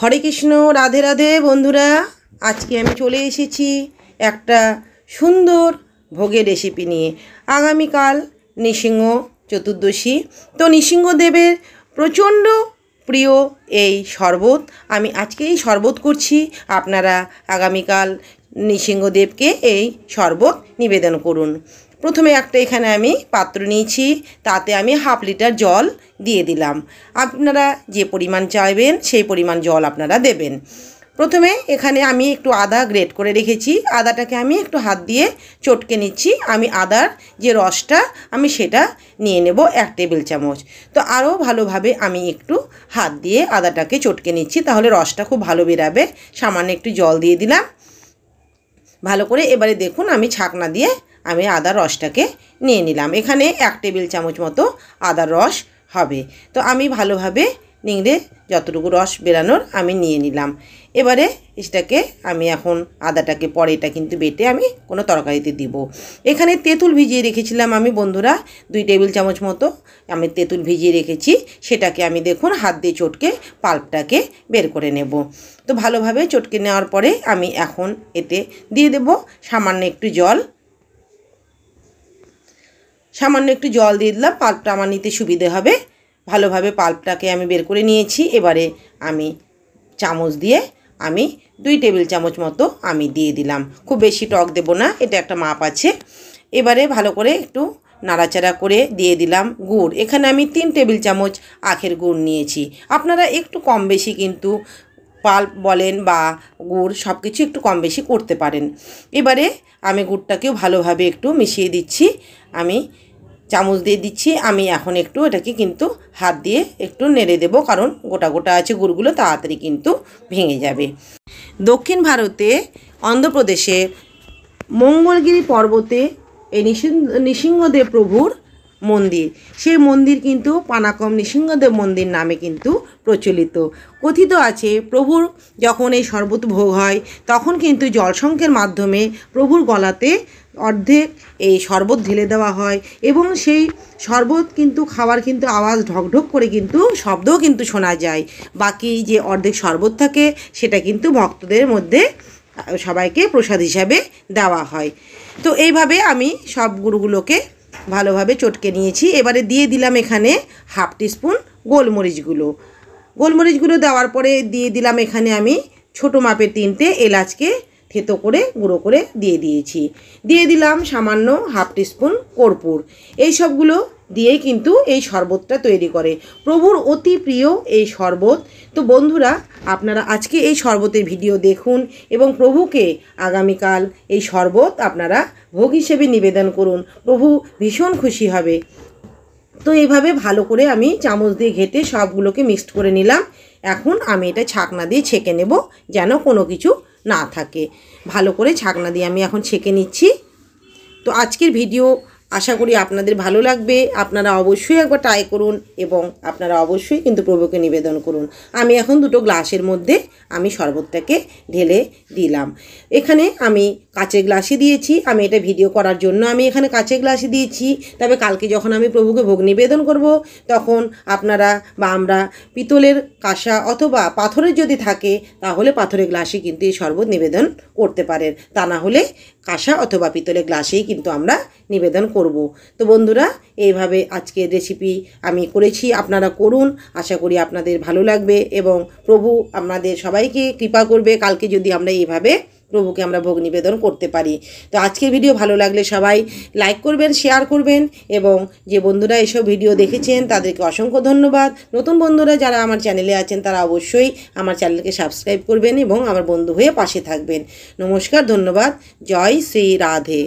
হরে কৃষ্ণ রাধে রাধে বন্ধুরা আজকে আমি চলে এসেছি একটা সুন্দর ভোগের রেসিপি নিয়ে আগামীকাল নৃসিংহ চতুর্দশী তো নৃসিংহদেবের প্রচণ্ড প্রিয় এই শরবত আমি আজকে এই শরবত করছি আপনারা আগামীকাল নৃসিংহদেবকে এই শরবত নিবেদন করুন প্রথমে একটা এখানে আমি পাত্র নিয়েছি তাতে আমি হাফ লিটার জল দিয়ে দিলাম আপনারা যে পরিমাণ চাইবেন সেই পরিমাণ জল আপনারা দেবেন প্রথমে এখানে আমি একটু আদা গ্রেট করে রেখেছি আদাটাকে আমি একটু হাত দিয়ে চটকে নিচ্ছি আমি আদার যে রসটা আমি সেটা নিয়ে নেব এক টেবিল চামচ তো আরও ভালোভাবে আমি একটু হাত দিয়ে আদাটাকে চটকে নিচ্ছি তাহলে রসটা খুব ভালো বেরাবে সামান্য একটু জল দিয়ে দিলাম ভালো করে এবারে দেখুন আমি ছাকনা দিয়ে আমি আদার রসটাকে নিয়ে নিলাম এখানে এক টেবিল চামচ মতো আদার রস হবে তো আমি ভালোভাবে নিংড়ে যতটুকু রস বেরানোর আমি নিয়ে নিলাম এবারে এটাকে আমি এখন আদাটাকে পরে এটা কিন্তু বেটে আমি কোনো তরকারিতে দিব এখানে তেঁতুল ভিজিয়ে রেখেছিলাম আমি বন্ধুরা দুই টেবিল চামচ মতো আমি তেঁতুল ভিজিয়ে রেখেছি সেটাকে আমি দেখুন হাত দিয়ে চটকে পাল্পটাকে বের করে নেব তো ভালোভাবে চটকে নেওয়ার পরে আমি এখন এতে দিয়ে দেব সামান্য একটু জল সামান্য একটু জল দিয়ে দিলাম পাল্পটা আমার নিতে সুবিধে হবে ভালোভাবে পাল্পটাকে আমি বের করে নিয়েছি এবারে আমি চামচ দিয়ে আমি দুই টেবিল চামচ মতো আমি দিয়ে দিলাম খুব বেশি টক দেব না এটা একটা মাপ আছে এবারে ভালো করে একটু নাড়াচাড়া করে দিয়ে দিলাম গুড় এখানে আমি তিন টেবিল চামচ আখের গুড় নিয়েছি আপনারা একটু কম বেশি কিন্তু পাল্প বলেন বা গুড় সব কিছু একটু কম বেশি করতে পারেন এবারে আমি গুড়টাকেও ভালোভাবে একটু মিশিয়ে দিচ্ছি আমি চামচ দিয়ে দিচ্ছি আমি এখন একটু এটাকে কিন্তু হাত দিয়ে একটু নেড়ে দেব কারণ গোটা গোটা আছে গুড়গুলো তাড়াতাড়ি কিন্তু ভেঙে যাবে দক্ষিণ ভারতে অন্ধ্রপ্রদেশে মঙ্গলগিরি পর্বতে এই নৃসিংহদেব প্রভুর মন্দির সেই মন্দির কিন্তু পানাকম নৃসিংহদেব মন্দির নামে কিন্তু প্রচলিত কথিত আছে প্রভুর যখন এই শরবত ভোগ হয় তখন কিন্তু জলসংখ্যের মাধ্যমে প্রভুর গলাতে অর্ধেক এই শরবত ঢেলে দেওয়া হয় এবং সেই শরবত কিন্তু খাওয়ার কিন্তু আওয়াজ ঢকঢক করে কিন্তু শব্দও কিন্তু শোনা যায় বাকি যে অর্ধেক শরবত থাকে সেটা কিন্তু ভক্তদের মধ্যে সবাইকে প্রসাদ হিসাবে দেওয়া হয় তো এইভাবে আমি সব গুরুগুলোকে ভালোভাবে চটকে নিয়েছি এবারে দিয়ে দিলাম এখানে হাফ টিস্পুন গোলমরিচগুলো গোলমরিচগুলো দেওয়ার পরে দিয়ে দিলাম এখানে আমি ছোট মাপের তিনটে এলাচকে থেতো করে গুঁড়ো করে দিয়ে দিয়েছি দিয়ে দিলাম সামান্য হাফ টিস্পুন কর্পূর এই সবগুলো দিয়েই কিন্তু এই শরবতটা তৈরি করে প্রভুর অতি প্রিয় এই শরবত তো বন্ধুরা আপনারা আজকে এই শরবতের ভিডিও দেখুন এবং প্রভুকে আগামীকাল এই শরবত আপনারা ভোগ হিসেবে নিবেদন করুন প্রভু ভীষণ খুশি হবে তো এইভাবে ভালো করে আমি চামচ দিয়ে ঘেটে সবগুলোকে মিক্সড করে নিলাম এখন আমি এটা ছাকনা দিয়ে ছেঁকে নেব যেন কোনো কিছু না থাকে ভালো করে ছাকনা দিয়ে আমি এখন ছেঁকে নিচ্ছি তো আজকের ভিডিও আশা করি আপনাদের ভালো লাগবে আপনারা অবশ্যই একবার ট্রাই করুন এবং আপনারা অবশ্যই কিন্তু প্রভুকে নিবেদন করুন আমি এখন দুটো গ্লাসের মধ্যে আমি শরবতটাকে ঢেলে দিলাম এখানে আমি কাঁচের গ্লাসে দিয়েছি আমি এটা ভিডিও করার জন্য আমি এখানে কাঁচের গ্লাসে দিয়েছি তবে কালকে যখন আমি প্রভুকে ভোগ নিবেদন করব তখন আপনারা বা আমরা পিতলের কাঁসা অথবা পাথরের যদি থাকে তাহলে পাথরের গ্লাসে কিন্তু এই শরবত নিবেদন করতে পারেন তা না হলে কাঁসা অথবা পিতলে গ্লাসেই কিন্তু আমরা নিবেদন করব তো বন্ধুরা এইভাবে আজকের রেসিপি আমি করেছি আপনারা করুন আশা করি আপনাদের ভালো লাগবে এবং প্রভু আপনাদের সবাইকে কৃপা করবে কালকে যদি আমরা এইভাবে প্রভুকে আমরা ভোগ নিবেদন করতে পারি তো আজকের ভিডিও ভালো লাগলে সবাই লাইক করবেন শেয়ার করবেন এবং যে বন্ধুরা এসব ভিডিও দেখেছেন তাদেরকে অসংখ্য ধন্যবাদ নতুন বন্ধুরা যারা আমার চ্যানেলে আছেন তারা অবশ্যই আমার চ্যানেলকে সাবস্ক্রাইব করবেন এবং আমার বন্ধু হয়ে পাশে থাকবেন নমস্কার ধন্যবাদ জয় শ্রী রাধে